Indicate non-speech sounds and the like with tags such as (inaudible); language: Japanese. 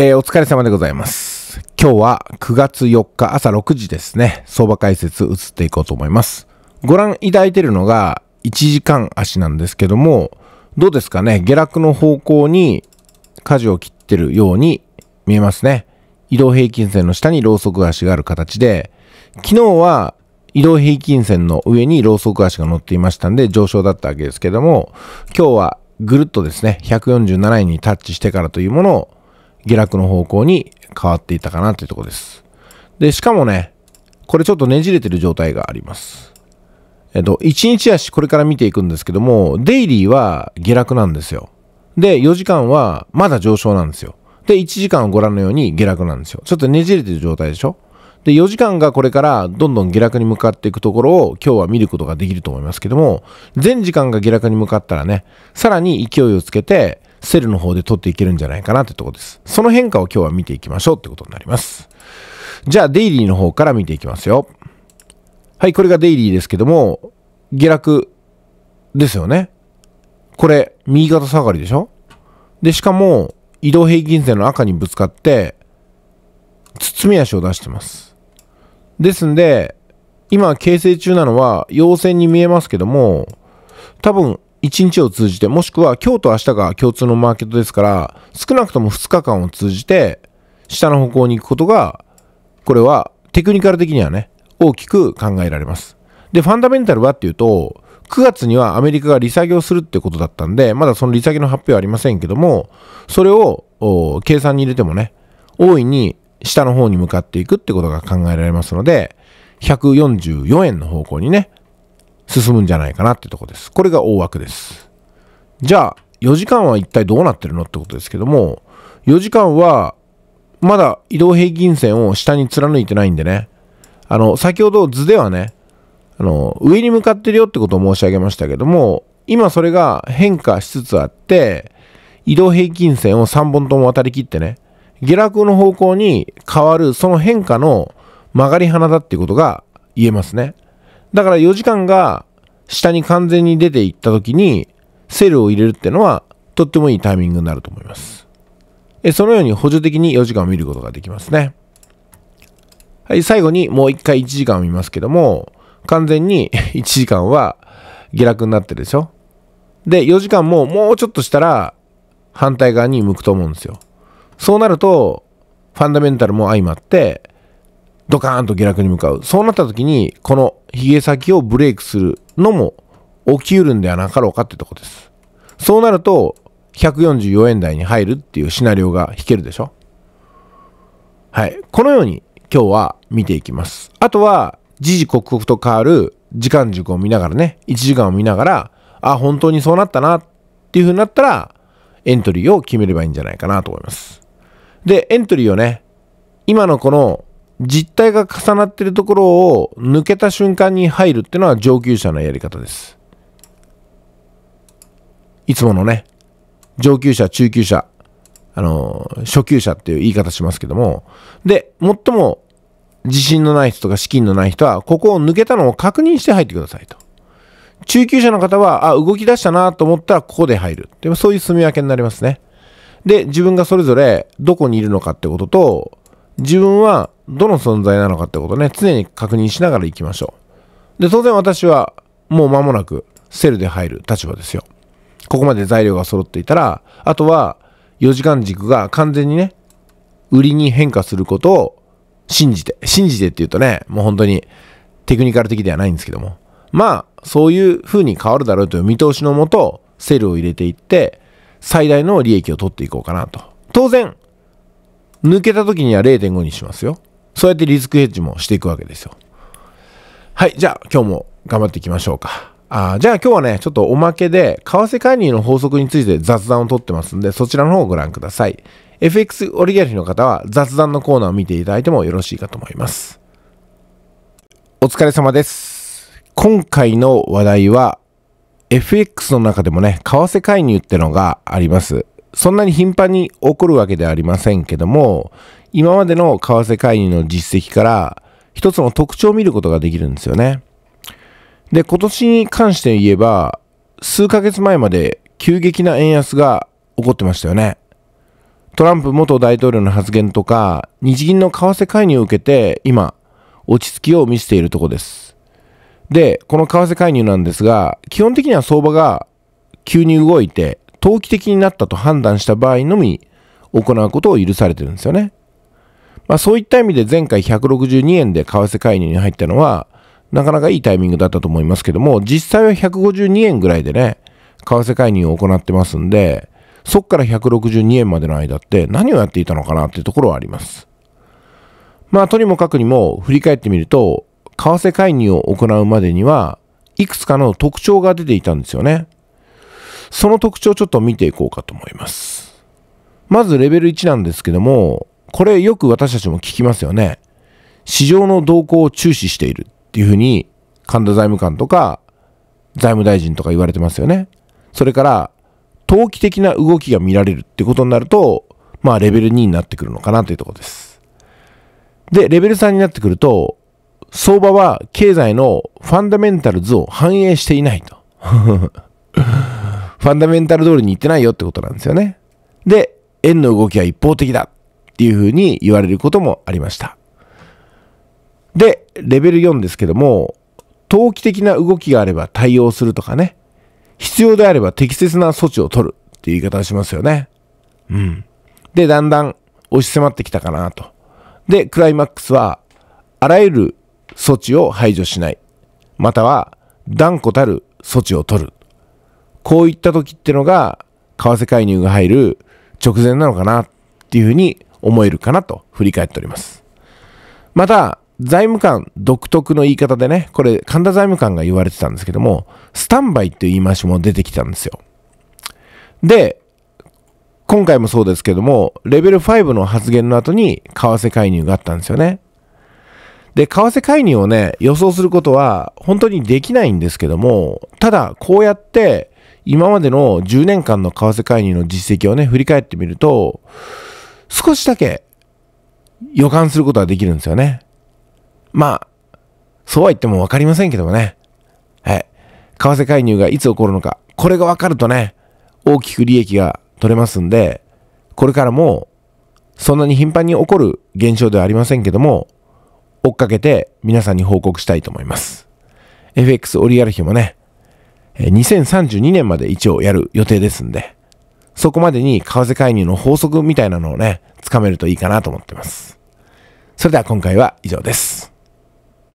えー、お疲れ様でございます。今日は9月4日朝6時ですね、相場解説移っていこうと思います。ご覧いただいているのが1時間足なんですけども、どうですかね、下落の方向に舵を切ってるように見えますね。移動平均線の下にローソク足がある形で、昨日は移動平均線の上にローソク足が乗っていましたんで上昇だったわけですけども、今日はぐるっとですね、147円にタッチしてからというものを下落の方向に変わっていたかなというところです。で、しかもね、これちょっとねじれてる状態があります。えっと、1日足これから見ていくんですけども、デイリーは下落なんですよ。で、4時間はまだ上昇なんですよ。で、1時間はご覧のように下落なんですよ。ちょっとねじれてる状態でしょで、4時間がこれからどんどん下落に向かっていくところを今日は見ることができると思いますけども、全時間が下落に向かったらね、さらに勢いをつけて、セルの方で取っていけるんじゃないかなってとこです。その変化を今日は見ていきましょうってことになります。じゃあ、デイリーの方から見ていきますよ。はい、これがデイリーですけども、下落ですよね。これ、右肩下がりでしょで、しかも、移動平均線の赤にぶつかって、包み足を出してます。ですんで、今、形成中なのは、陽線に見えますけども、多分、一日を通じて、もしくは今日と明日が共通のマーケットですから、少なくとも二日間を通じて、下の方向に行くことが、これはテクニカル的にはね、大きく考えられます。で、ファンダメンタルはっていうと、9月にはアメリカが利下げをするってことだったんで、まだその利下げの発表はありませんけども、それを計算に入れてもね、大いに下の方に向かっていくってことが考えられますので、144円の方向にね、進むんじゃないかなってとこです。これが大枠です。じゃあ、4時間は一体どうなってるのってことですけども、4時間は、まだ移動平均線を下に貫いてないんでね、あの、先ほど図ではね、あの、上に向かってるよってことを申し上げましたけども、今それが変化しつつあって、移動平均線を3本とも渡りきってね、下落の方向に変わる、その変化の曲がり花だっていうことが言えますね。だから4時間が下に完全に出ていった時にセルを入れるってのはとってもいいタイミングになると思います。えそのように補助的に4時間を見ることができますね。はい、最後にもう一回1時間を見ますけども、完全に1 (laughs) 時間は下落になってるでしょで、4時間ももうちょっとしたら反対側に向くと思うんですよ。そうなると、ファンダメンタルも相まって、ドカーンと下落に向かう。そうなった時に、このヒゲ先をブレイクするのも起きうるんではなかろうかってとこです。そうなると、144円台に入るっていうシナリオが引けるでしょはい。このように今日は見ていきます。あとは、時々刻々と変わる時間軸を見ながらね、1時間を見ながら、あ、本当にそうなったなっていう風になったら、エントリーを決めればいいんじゃないかなと思います。で、エントリーをね、今のこの実態が重なってるところを抜けた瞬間に入るっていうのは上級者のやり方です。いつものね、上級者、中級者、あの、初級者っていう言い方しますけども、で、最も自信のない人とか資金のない人は、ここを抜けたのを確認して入ってくださいと。中級者の方は、あ、動き出したなと思ったら、ここで入る。でもそういう住み分けになりますね。で、自分がそれぞれどこにいるのかってことと、自分はどの存在なのかってことね、常に確認しながら行きましょう。で、当然私は、もう間もなく、セルで入る立場ですよ。ここまで材料が揃っていたら、あとは、4時間軸が完全にね、売りに変化することを信じて、信じてって言うとね、もう本当にテクニカル的ではないんですけども、まあ、そういう風に変わるだろうという見通しのもと、セルを入れていって、最大の利益を取っていこうかなと。当然、抜けた時には0.5にしますよ。そうやってリスクヘッジもしていくわけですよ。はい、じゃあ今日も頑張っていきましょうか。あじゃあ今日はね、ちょっとおまけで、為替介入の法則について雑談をとってますんで、そちらの方をご覧ください。FX オリギャヒの方は雑談のコーナーを見ていただいてもよろしいかと思います。お疲れ様です。今回の話題は、FX の中でもね、為替介入ってのがあります。そんなに頻繁に起こるわけではありませんけども、今までの為替介入の実績から一つの特徴を見ることができるんですよね。で、今年に関して言えば、数ヶ月前まで急激な円安が起こってましたよね。トランプ元大統領の発言とか、日銀の為替介入を受けて、今、落ち着きを見せているとこです。で、この為替介入なんですが、基本的には相場が急に動いて、投機的になったと判断した場合のみ行うことを許されてるんですよね。まあ、そういった意味で前回162円で為替介入に入ったのは、なかなかいいタイミングだったと思いますけども、実際は152円ぐらいでね、為替介入を行ってますんで、そっから162円までの間って何をやっていたのかなっていうところはあります。まあ、とにもかくにも振り返ってみると、為替介入を行うまでには、いくつかの特徴が出ていたんですよね。その特徴をちょっと見ていこうかと思います。まずレベル1なんですけども、これよく私たちも聞きますよね。市場の動向を注視しているっていうふうに、神田財務官とか、財務大臣とか言われてますよね。それから、投機的な動きが見られるってことになると、まあレベル2になってくるのかなというところです。で、レベル3になってくると、相場は経済のファンダメンタルズを反映していないと。ファンダメンタル通りに行ってないよってことなんですよね。で、円の動きは一方的だっていうふうに言われることもありました。で、レベル4ですけども、投機的な動きがあれば対応するとかね、必要であれば適切な措置を取るっていう言い方をしますよね。うん。で、だんだん押し迫ってきたかなと。で、クライマックスは、あらゆる措置を排除しない。または、断固たる措置を取るこういった時ってのが、為替介入が入る直前なのかなっていうふうに思えるかなと振り返っております。また、財務官独特の言い方でね、これ神田財務官が言われてたんですけども、スタンバイっていう言い回しも出てきたんですよ。で、今回もそうですけども、レベル5の発言の後に為替介入があったんですよね。で、為替介入をね、予想することは本当にできないんですけども、ただこうやって今までの10年間の為替介入の実績をね、振り返ってみると、少しだけ予感することはできるんですよね。まあ、そうは言ってもわかりませんけどもね。はい。為替介入がいつ起こるのか、これがわかるとね、大きく利益が取れますんで、これからも、そんなに頻繁に起こる現象ではありませんけども、追っかけて皆さんに報告したいと思います。FX オリガルヒもね、2032年まで一応やる予定ですんで、そこまでに為替介入の法則みたいなのをね、つかめるといいかなと思ってます。それでは今回は以上です。